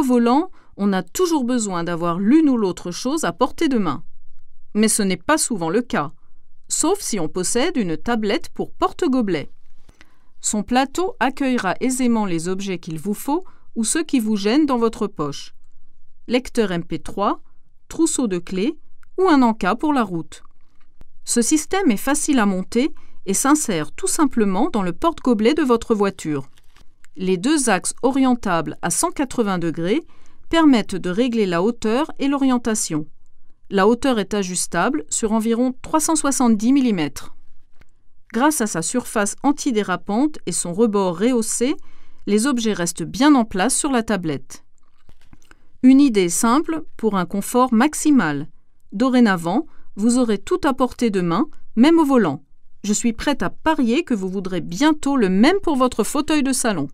au volant, on a toujours besoin d'avoir l'une ou l'autre chose à portée de main. Mais ce n'est pas souvent le cas, sauf si on possède une tablette pour porte-gobelet. Son plateau accueillera aisément les objets qu'il vous faut ou ceux qui vous gênent dans votre poche. Lecteur MP3, trousseau de clés ou un encas pour la route. Ce système est facile à monter et s'insère tout simplement dans le porte-gobelet de votre voiture les deux axes orientables à 180 degrés permettent de régler la hauteur et l'orientation. La hauteur est ajustable sur environ 370 mm. Grâce à sa surface antidérapante et son rebord rehaussé, les objets restent bien en place sur la tablette. Une idée simple pour un confort maximal. Dorénavant, vous aurez tout à portée de main, même au volant. Je suis prête à parier que vous voudrez bientôt le même pour votre fauteuil de salon.